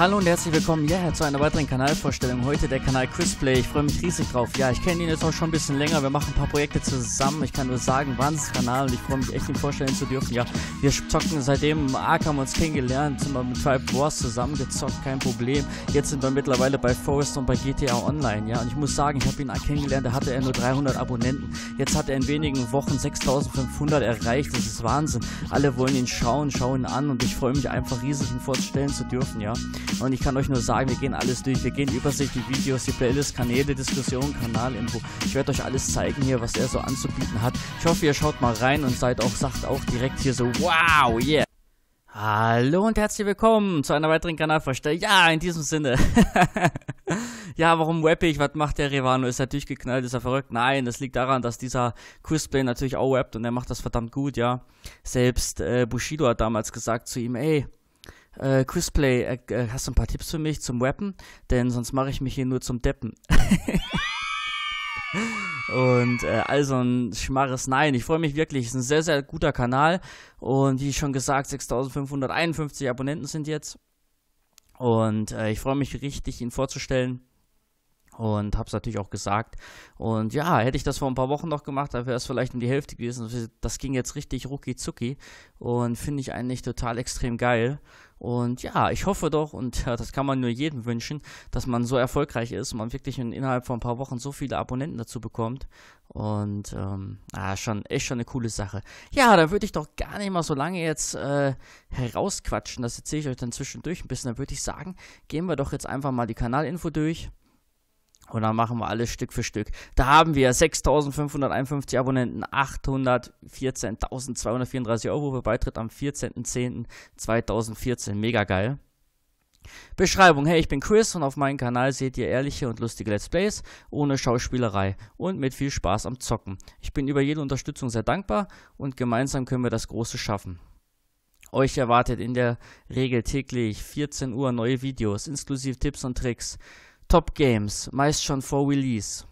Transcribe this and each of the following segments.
Hallo und herzlich willkommen hierher zu einer weiteren Kanalvorstellung. Heute der Kanal Chrisplay. Ich freue mich riesig drauf. Ja, ich kenne ihn jetzt auch schon ein bisschen länger. Wir machen ein paar Projekte zusammen. Ich kann nur sagen, Wahnsinnskanal und ich freue mich echt, ihn vorstellen zu dürfen. Ja, wir zocken seitdem Arkham uns kennengelernt, sind wir mit Tribe Wars zusammengezockt, kein Problem. Jetzt sind wir mittlerweile bei Forest und bei GTA Online. Ja, und ich muss sagen, ich habe ihn kennengelernt, da hatte er nur 300 Abonnenten. Jetzt hat er in wenigen Wochen 6500 erreicht. Das ist Wahnsinn. Alle wollen ihn schauen, schauen ihn an und ich freue mich einfach riesig, ihn vorstellen zu dürfen. Ja. Und ich kann euch nur sagen, wir gehen alles durch. Wir gehen übersichtlich Videos, die Playlist, Kanäle, Diskussionen, Kanalinfo. Ich werde euch alles zeigen hier, was er so anzubieten hat. Ich hoffe, ihr schaut mal rein und seid auch, sagt auch direkt hier so, wow, yeah. Hallo und herzlich willkommen zu einer weiteren Kanalvorstellung. Ja, in diesem Sinne. ja, warum rappe ich? Was macht der Revano? Ist er durchgeknallt? Ist er verrückt? Nein, das liegt daran, dass dieser Quizplay natürlich auch rappt und er macht das verdammt gut, ja. Selbst äh, Bushido hat damals gesagt zu ihm, ey, äh, Chrisplay, äh, äh, hast du ein paar Tipps für mich zum Rappen? Denn sonst mache ich mich hier nur zum Deppen. und äh, also ein schmarres Nein. Ich freue mich wirklich. Es ist ein sehr, sehr guter Kanal. Und wie schon gesagt, 6551 Abonnenten sind jetzt. Und äh, ich freue mich richtig, ihn vorzustellen und habe es natürlich auch gesagt. Und ja, hätte ich das vor ein paar Wochen noch gemacht, da wäre es vielleicht um die Hälfte gewesen. Das ging jetzt richtig rucki zucki und finde ich eigentlich total extrem geil. Und ja, ich hoffe doch, und ja, das kann man nur jedem wünschen, dass man so erfolgreich ist und man wirklich in, innerhalb von ein paar Wochen so viele Abonnenten dazu bekommt. Und ähm, ah, schon echt schon eine coole Sache. Ja, da würde ich doch gar nicht mal so lange jetzt äh, herausquatschen. Das erzähle ich euch dann zwischendurch ein bisschen. Dann würde ich sagen, gehen wir doch jetzt einfach mal die Kanalinfo durch. Und dann machen wir alles Stück für Stück. Da haben wir 6.551 Abonnenten, 814.234 Euro für Beitritt am 14.10.2014. Mega geil. Beschreibung, hey, ich bin Chris und auf meinem Kanal seht ihr ehrliche und lustige Let's Plays ohne Schauspielerei und mit viel Spaß am Zocken. Ich bin über jede Unterstützung sehr dankbar und gemeinsam können wir das Große schaffen. Euch erwartet in der Regel täglich 14 Uhr neue Videos, inklusive Tipps und Tricks. Top Games, meist schon vor Release.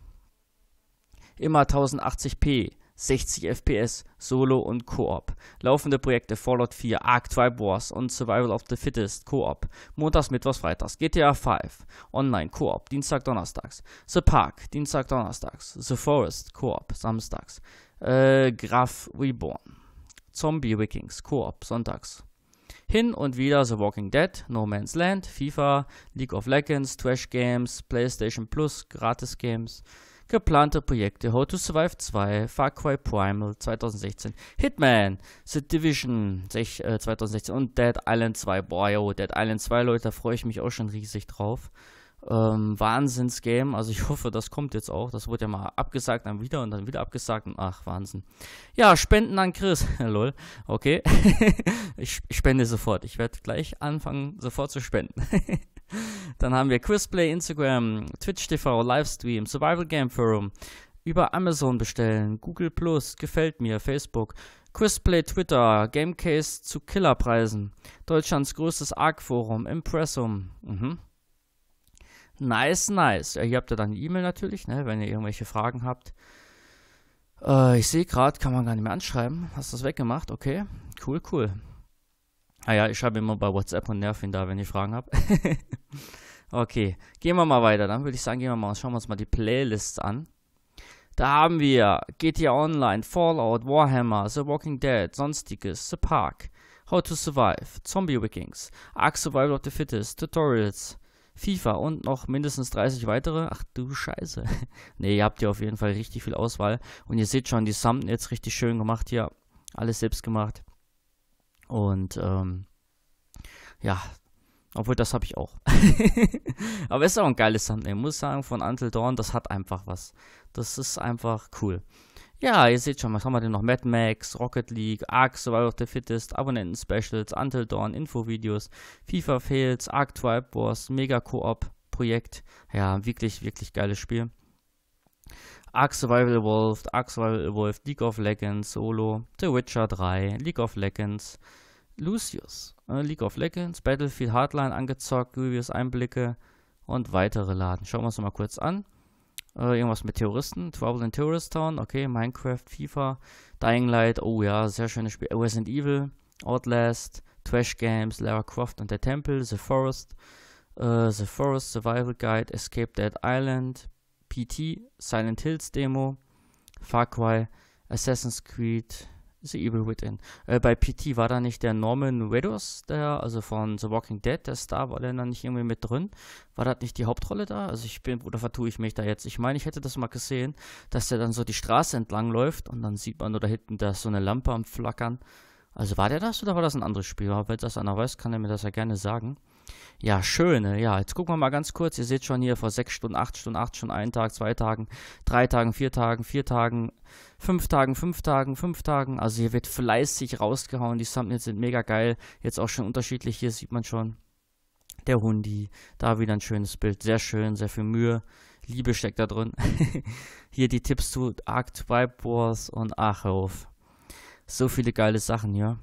Immer 1080p, 60 FPS, Solo und Koop. Laufende Projekte Fallout 4, Ark Tribe Wars und Survival of the Fittest, Koop. Montags, Mittwochs, Freitags, GTA 5, Online, Koop, Dienstag, Donnerstags. The Park, Dienstag, Donnerstags. The Forest, Koop, Samstags. Äh, Graf Reborn. Zombie Wikings, Koop, Sonntags hin und wieder The Walking Dead, No Man's Land, FIFA, League of Legends, Trash Games, PlayStation Plus, Gratis Games. Geplante Projekte How to Survive 2, Far Cry Primal 2016, Hitman, The Division 2016 äh, und Dead Island 2. Boah, yo, Dead Island 2, Leute, da freue ich mich auch schon riesig drauf ähm, Wahnsinns-Game. Also ich hoffe, das kommt jetzt auch. Das wurde ja mal abgesagt, dann wieder und dann wieder abgesagt. Ach, Wahnsinn. Ja, Spenden an Chris. Lol. Okay. ich, spende sofort. Ich werde gleich anfangen, sofort zu spenden. dann haben wir Quizplay, Instagram, Twitch TV, Livestream, Survival Game Forum, über Amazon bestellen, Google Plus, gefällt mir, Facebook, Quizplay, Twitter, Gamecase zu Killerpreisen, Deutschlands größtes ARC-Forum, Impressum. Mhm. Nice, nice. hier habt ihr dann die E-Mail natürlich, ne, wenn ihr irgendwelche Fragen habt. Äh, ich sehe gerade, kann man gar nicht mehr anschreiben. Hast du das weggemacht? Okay, cool, cool. Naja, ah ich schreibe immer bei WhatsApp und nerv ihn da, wenn ich Fragen habe. okay, gehen wir mal weiter. Dann würde ich sagen, gehen wir mal, schauen wir uns mal die Playlists an. Da haben wir GTA Online, Fallout, Warhammer, The Walking Dead, Sonstiges, The Park, How to Survive, Zombie Wikings, Ark Survival of the Fittest, Tutorials, FIFA und noch mindestens 30 weitere. Ach du Scheiße. ne, ihr habt hier auf jeden Fall richtig viel Auswahl. Und ihr seht schon, die Thumbnails richtig schön gemacht hier. Alles selbst gemacht. Und ähm, ja, obwohl das habe ich auch. Aber ist auch ein geiles Thumbnail. Ich muss sagen, von Until Dawn, das hat einfach was. Das ist einfach cool. Ja, ihr seht schon, was haben wir denn noch? Mad Max, Rocket League, Ark Survival of the Fittest, Abonnenten-Specials, Until Dawn, Infovideos, FIFA Fails, Ark Tribe Wars, Mega Koop Projekt. Ja, wirklich, wirklich geiles Spiel. Ark Survival Evolved, Ark Survival Evolved, League of Legends, Solo, The Witcher 3, League of Legends, Lucius, äh, League of Legends, Battlefield Hardline angezockt, Grievous Einblicke und weitere Laden. Schauen wir uns mal kurz an. Äh, irgendwas mit Terroristen. Trouble in Terrorist Town. Okay, Minecraft, FIFA, Dying Light. Oh ja, sehr schönes Spiel. Resident Evil, Outlast, Trash Games, Lara Croft und der Tempel, The Forest, äh, The Forest Survival Guide, Escape Dead Island, PT, Silent Hills Demo, Far Cry, Assassin's Creed, The Evil Within. Äh, bei PT war da nicht der Norman Reedus der, also von The Walking Dead, der Star, war der da nicht irgendwie mit drin? War das nicht die Hauptrolle da? Also ich bin, oder vertue ich mich da jetzt? Ich meine, ich hätte das mal gesehen, dass der dann so die Straße entlang läuft und dann sieht man da hinten, da ist so eine Lampe am Flackern. Also war der das oder war das ein anderes Spiel? Aber wenn das einer weiß, kann er mir das ja gerne sagen. Ja, schön. Ne? Ja, jetzt gucken wir mal ganz kurz. Ihr seht schon hier vor sechs Stunden, acht Stunden, acht Stunden, einen Tag, zwei Tagen, drei Tagen, vier Tagen, vier Tagen, fünf Tagen, fünf Tagen, fünf Tagen. Also hier wird fleißig rausgehauen. Die Thumbnails sind mega geil. Jetzt auch schon unterschiedlich. Hier sieht man schon der Hundi. Da wieder ein schönes Bild. Sehr schön, sehr viel Mühe. Liebe steckt da drin. hier die Tipps zu Arc Vibe Wars und Ach, So viele geile Sachen hier.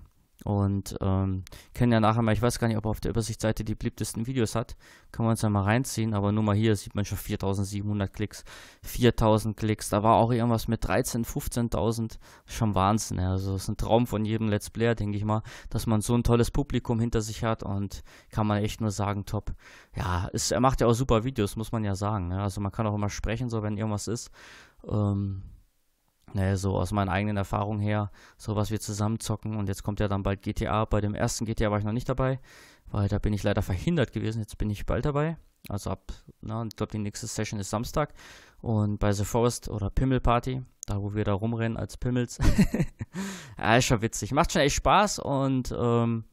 Und ähm, können ja nachher mal, ich weiß gar nicht, ob er auf der Übersichtsseite die beliebtesten Videos hat. Können wir uns ja mal reinziehen, aber nur mal hier sieht man schon 4700 Klicks, 4000 Klicks. Da war auch irgendwas mit 13.000, 15.000. Schon Wahnsinn. Ja. Also, das ist ein Traum von jedem Let's Player, denke ich mal, dass man so ein tolles Publikum hinter sich hat und kann man echt nur sagen, top. Ja, ist, er macht ja auch super Videos, muss man ja sagen. Ne? Also, man kann auch immer sprechen, so wenn irgendwas ist. Ähm, ne, so aus meinen eigenen Erfahrungen her, so was wir zusammen zocken und jetzt kommt ja dann bald GTA. Bei dem ersten GTA war ich noch nicht dabei, weil da bin ich leider verhindert gewesen. Jetzt bin ich bald dabei. Also ab, na, ne, ich glaube, die nächste Session ist Samstag. Und bei The Forest oder Pimmel Party, da wo wir da rumrennen als Pimmels. ja, ist schon witzig. Macht schon echt Spaß und ähm,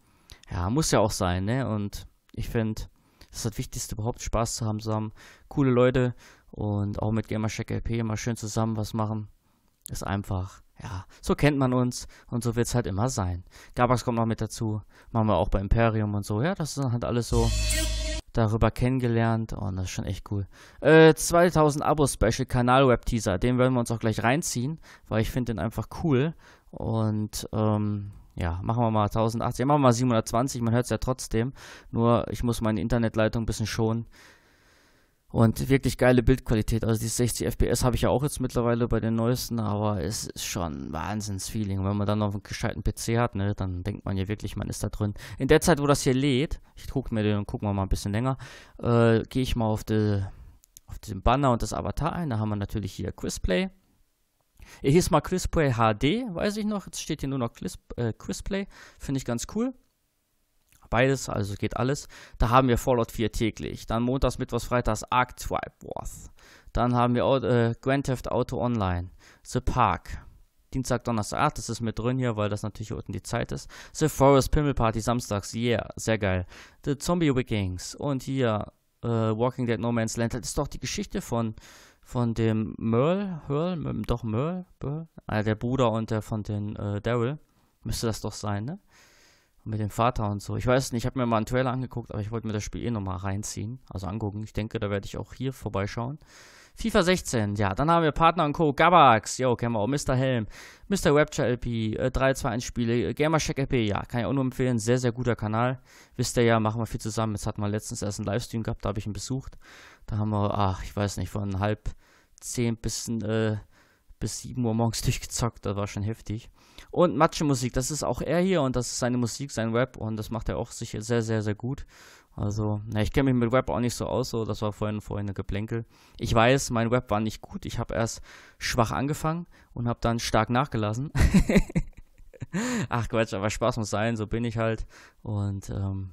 ja, muss ja auch sein, ne? Und ich finde, das ist das Wichtigste überhaupt, Spaß zu haben zusammen. Coole Leute und auch mit Gamercheck LP immer schön zusammen was machen ist einfach, ja, so kennt man uns und so wird es halt immer sein. Gabax kommt noch mit dazu, machen wir auch bei Imperium und so. Ja, das ist halt alles so darüber kennengelernt und das ist schon echt cool. Äh, 2000 Abo-Special, Kanal-Web-Teaser, den werden wir uns auch gleich reinziehen, weil ich finde den einfach cool und, ähm, ja, machen wir mal 1080, machen wir mal 720, man hört es ja trotzdem. Nur ich muss meine Internetleitung ein bisschen schonen. Und wirklich geile Bildqualität. Also die 60 FPS habe ich ja auch jetzt mittlerweile bei den neuesten, aber es ist schon ein Wahnsinnsfeeling. Wenn man dann noch einen gescheiten PC hat, ne, dann denkt man ja wirklich, man ist da drin. In der Zeit, wo das hier lädt, ich gucke mir den und gucken wir mal ein bisschen länger, äh, gehe ich mal auf, die, auf den Banner und das Avatar ein. Da haben wir natürlich hier Quizplay. Hier ist mal Quizplay HD, weiß ich noch. Jetzt steht hier nur noch Quiz, äh, Quizplay. Finde ich ganz cool beides, also geht alles. Da haben wir Fallout 4 täglich. Dann montags, mittwochs, freitags Arc Tribeworth. Dann haben wir äh, Grand Theft Auto Online. The Park. Dienstag, Donnerstag. Ach, das ist mit drin hier, weil das natürlich unten die Zeit ist. The Forest Pimmel Party samstags. Yeah, sehr geil. The Zombie Wikings. Und hier äh, Walking Dead No Man's Land. Das ist doch die Geschichte von von dem Merle, Merle, doch Merle, Burl, also ah, der Bruder und der von den äh, Daryl. Müsste das doch sein, ne? mit dem Vater und so. Ich weiß nicht, ich habe mir mal einen Trailer angeguckt, aber ich wollte mir das Spiel eh nochmal reinziehen. Also angucken. Ich denke, da werde ich auch hier vorbeischauen. FIFA 16, ja. Dann haben wir Partner und Co. Gabax, yo, kennen wir auch. Mr. Helm, Mr. Rapture LP, äh, 3-2-1 Spiele, äh, Gamercheck LP, ja. Kann ich auch nur empfehlen. Sehr, sehr guter Kanal. Wisst ihr ja, machen wir viel zusammen. Jetzt hatten wir letztens erst einen Livestream gehabt, da habe ich ihn besucht. Da haben wir, ach, ich weiß nicht, von halb zehn bis, äh, bis 7 Uhr morgens durchgezockt. Das war schon heftig. Und Matsche-Musik, das ist auch er hier und das ist seine Musik, sein Rap und das macht er auch sicher sehr, sehr, sehr gut. Also, na, ich kenne mich mit Rap auch nicht so aus, so das war vorhin vorhin eine Geplänkel. Ich weiß, mein Rap war nicht gut. Ich habe erst schwach angefangen und habe dann stark nachgelassen. Ach Quatsch, aber Spaß muss sein, so bin ich halt. Und ähm,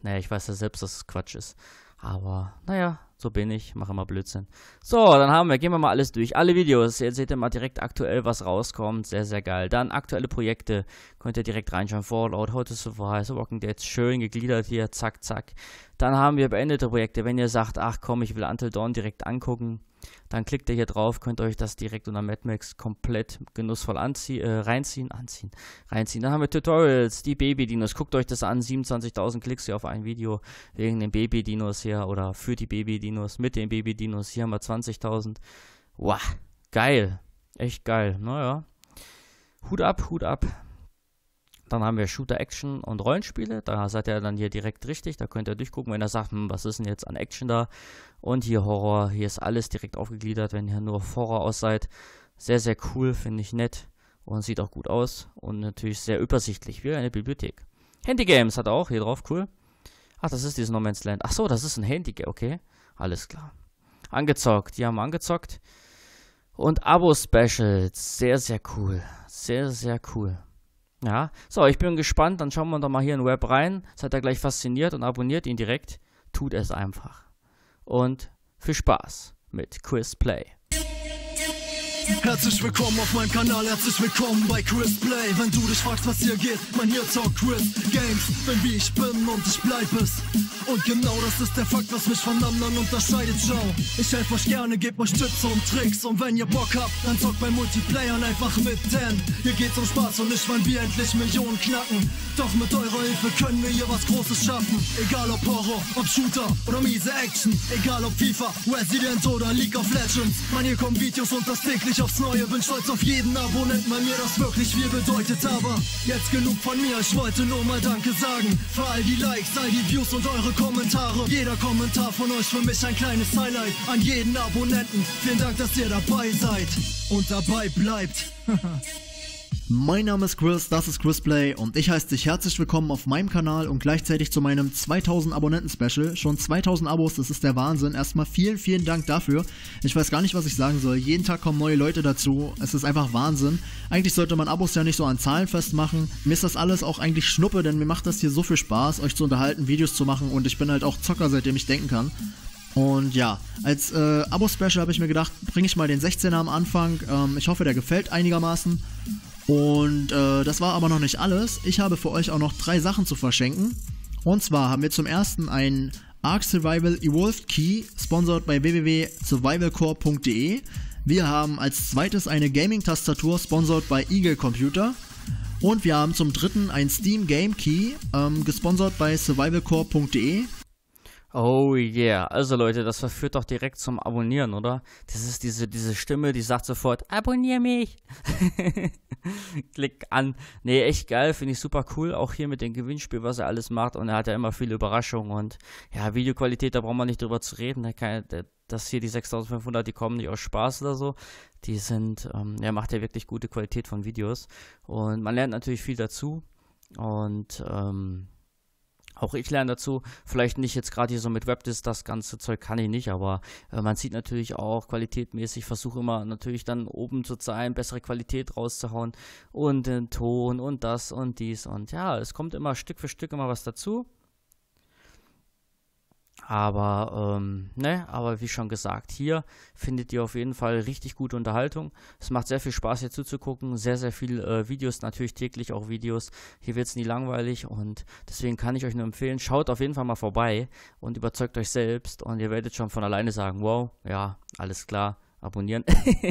naja, ich weiß ja selbst, dass es Quatsch ist. Aber naja, so bin ich, mache immer Blödsinn. So, dann haben wir, gehen wir mal alles durch. Alle Videos, jetzt seht ihr mal direkt aktuell, was rauskommt. Sehr, sehr geil. Dann aktuelle Projekte, könnt ihr direkt reinschauen. Fallout, heute ist so heiß, Walking Dead, schön gegliedert hier, zack, zack. Dann haben wir beendete Projekte, wenn ihr sagt, ach komm, ich will Until Dawn direkt angucken dann klickt ihr hier drauf, könnt euch das direkt unter Mad Max komplett genussvoll anzie äh, reinziehen, anziehen, reinziehen. Dann haben wir Tutorials, die Baby-Dinos. Guckt euch das an, 27.000 Klicks hier auf ein Video wegen den Baby-Dinos hier oder für die Baby-Dinos, mit den Baby-Dinos. Hier haben wir 20.000. Wow, geil, echt geil, naja. Hut ab, Hut ab. Dann haben wir Shooter Action und Rollenspiele. Da seid ihr dann hier direkt richtig. Da könnt ihr durchgucken, wenn ihr sagt, hm, was ist denn jetzt an Action da? Und hier Horror. Hier ist alles direkt aufgegliedert, wenn ihr nur Horror aus seid. Sehr, sehr cool, finde ich nett. Und sieht auch gut aus. Und natürlich sehr übersichtlich, wie eine Bibliothek. Handygames hat er auch hier drauf, cool. Ach, das ist dieses No Man's Land. Ach so, das ist ein Handygame, okay. Alles klar. Angezockt, die haben angezockt. Und Abo-Specials, sehr, sehr cool. Sehr, sehr cool. Ja, so, ich bin gespannt. Dann schauen wir doch mal hier in den Web rein. Seid ihr gleich fasziniert und abonniert ihn direkt. Tut es einfach. Und viel Spaß mit Quiz Play. Herzlich willkommen auf meinem Kanal, herzlich willkommen bei Chris Play. Wenn du dich fragst, was hier geht, mein hier talk Chris Games. Bin wie ich bin und ich bleib es. Und genau das ist der Fakt, was mich von anderen unterscheidet, Ciao. Ich helfe euch gerne, gebt euch Tipps und Tricks. Und wenn ihr Bock habt, dann zockt bei Multiplayern einfach mit, denn hier geht's um Spaß und nicht, wann wir endlich Millionen knacken. Doch mit eurer Hilfe können wir hier was Großes schaffen. Egal ob Horror, ob Shooter oder miese Action. Egal ob FIFA, Resident oder League of Legends. Man, hier kommen Videos und das täglich mich aufs Neue, bin stolz auf jeden Abonnent, weil mir das wirklich viel bedeutet. Aber jetzt genug von mir, ich wollte nur mal Danke sagen. Für all die Likes, all die Views und eure Kommentare. Jeder Kommentar von euch für mich ein kleines Highlight. An jeden Abonnenten, vielen Dank, dass ihr dabei seid und dabei bleibt. Mein Name ist Chris, das ist ChrisPlay und ich heiße dich herzlich willkommen auf meinem Kanal und gleichzeitig zu meinem 2000 Abonnenten Special. Schon 2000 Abos, das ist der Wahnsinn. Erstmal vielen, vielen Dank dafür. Ich weiß gar nicht, was ich sagen soll. Jeden Tag kommen neue Leute dazu. Es ist einfach Wahnsinn. Eigentlich sollte man Abos ja nicht so an Zahlen festmachen. Mir ist das alles auch eigentlich Schnuppe, denn mir macht das hier so viel Spaß, euch zu unterhalten, Videos zu machen und ich bin halt auch Zocker, seitdem ich denken kann. Und ja, als äh, Abo-Special habe ich mir gedacht, bringe ich mal den 16er am Anfang. Ähm, ich hoffe, der gefällt einigermaßen. Und äh, das war aber noch nicht alles. Ich habe für euch auch noch drei Sachen zu verschenken. Und zwar haben wir zum ersten einen Arc Survival Evolved Key, sponsored bei www.survivalcore.de. Wir haben als zweites eine Gaming-Tastatur, sponsored bei Eagle Computer. Und wir haben zum dritten ein Steam Game Key, ähm, gesponsert bei survivalcore.de. Oh yeah. Also Leute, das verführt doch direkt zum Abonnieren, oder? Das ist diese, diese Stimme, die sagt sofort, abonnier mich. Klick an. Nee, echt geil, finde ich super cool. Auch hier mit dem Gewinnspiel, was er alles macht. Und er hat ja immer viele Überraschungen. Und ja, Videoqualität, da braucht man nicht drüber zu reden. Da kann, da, dass hier die 6500, die kommen nicht aus Spaß oder so. Die sind, ähm, er macht ja wirklich gute Qualität von Videos. Und man lernt natürlich viel dazu. Und ähm, auch ich lerne dazu, vielleicht nicht jetzt gerade hier so mit Webdisk, das ganze Zeug kann ich nicht, aber äh, man sieht natürlich auch qualitätmäßig, versuche immer natürlich dann oben zu sein, bessere Qualität rauszuhauen und den Ton und das und dies und ja, es kommt immer Stück für Stück immer was dazu. Aber, ähm, ne, aber wie schon gesagt, hier findet ihr auf jeden Fall richtig gute Unterhaltung. Es macht sehr viel Spaß hier zuzugucken. Sehr, sehr viele äh, Videos, natürlich täglich auch Videos. Hier wird es nie langweilig und deswegen kann ich euch nur empfehlen, schaut auf jeden Fall mal vorbei und überzeugt euch selbst und ihr werdet schon von alleine sagen, wow, ja, alles klar, abonnieren.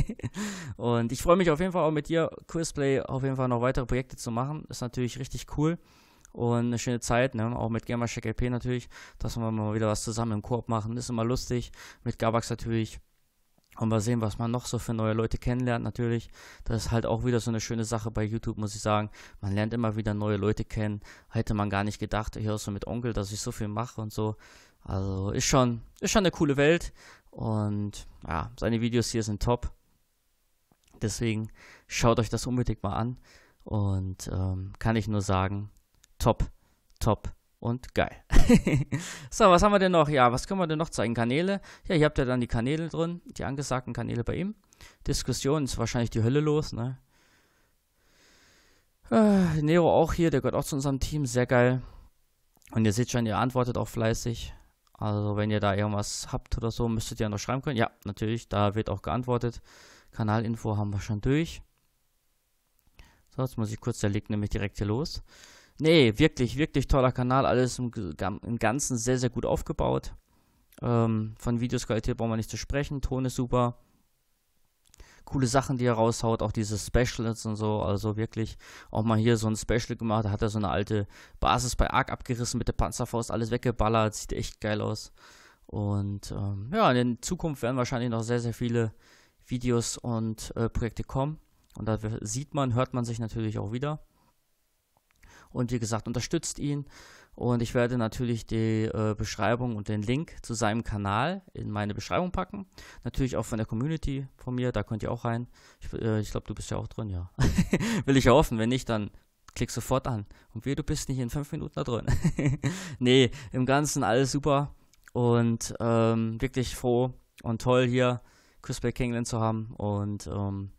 und ich freue mich auf jeden Fall auch mit dir, Quizplay, auf jeden Fall noch weitere Projekte zu machen. Ist natürlich richtig cool und eine schöne Zeit, ne? auch mit Gamercheck LP natürlich, dass wir mal wieder was zusammen im Koop machen, ist immer lustig, mit Gabax natürlich. Und mal sehen, was man noch so für neue Leute kennenlernt, natürlich. Das ist halt auch wieder so eine schöne Sache bei YouTube, muss ich sagen. Man lernt immer wieder neue Leute kennen. Hätte man gar nicht gedacht, hier auch so mit Onkel, dass ich so viel mache und so. Also ist schon, ist schon eine coole Welt. Und ja, seine Videos hier sind top. Deswegen schaut euch das unbedingt mal an. Und ähm, kann ich nur sagen, top, top und geil. so, was haben wir denn noch? Ja, was können wir denn noch zeigen? Kanäle. Ja, hier habt ihr dann die Kanäle drin, die angesagten Kanäle bei ihm. Diskussion ist wahrscheinlich die Hölle los, ne? Äh, Nero auch hier, der gehört auch zu unserem Team, sehr geil. Und ihr seht schon, ihr antwortet auch fleißig. Also, wenn ihr da irgendwas habt oder so, müsstet ihr noch schreiben können. Ja, natürlich, da wird auch geantwortet. Kanalinfo haben wir schon durch. So, jetzt muss ich kurz, der legt nämlich direkt hier los. Nee, wirklich, wirklich toller Kanal. Alles im, im Ganzen sehr, sehr gut aufgebaut. Ähm, von Videosqualität brauchen wir nicht zu sprechen. Ton ist super. Coole Sachen, die er raushaut, auch diese Specials und so. Also wirklich auch mal hier so ein Special gemacht. Da hat er so eine alte Basis bei Ark abgerissen, mit der Panzerfaust alles weggeballert. Sieht echt geil aus. Und ähm, ja, in Zukunft werden wahrscheinlich noch sehr, sehr viele Videos und äh, Projekte kommen. Und da sieht man, hört man sich natürlich auch wieder. Und wie gesagt, unterstützt ihn. Und ich werde natürlich die äh, Beschreibung und den Link zu seinem Kanal in meine Beschreibung packen. Natürlich auch von der Community von mir, da könnt ihr auch rein. Ich, äh, ich glaube, du bist ja auch drin, ja. Will ich ja hoffen. Wenn nicht, dann klick sofort an. Und wie du bist nicht in fünf Minuten da drin. nee, im Ganzen alles super. Und ähm, wirklich froh und toll hier Chris Bay Kingland zu haben. Und ähm,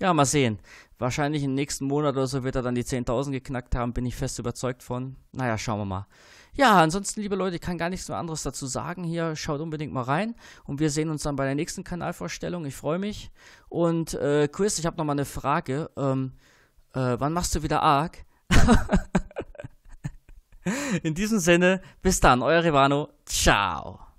ja, mal sehen. Wahrscheinlich im nächsten Monat oder so wird er dann die 10.000 geknackt haben, bin ich fest überzeugt von. Naja, schauen wir mal. Ja, ansonsten, liebe Leute, ich kann gar nichts mehr anderes dazu sagen hier. Schaut unbedingt mal rein und wir sehen uns dann bei der nächsten Kanalvorstellung. Ich freue mich. Und äh, Chris, ich habe nochmal eine Frage. Ähm, äh, wann machst du wieder Arc? In diesem Sinne, bis dann, euer Rivano. Ciao.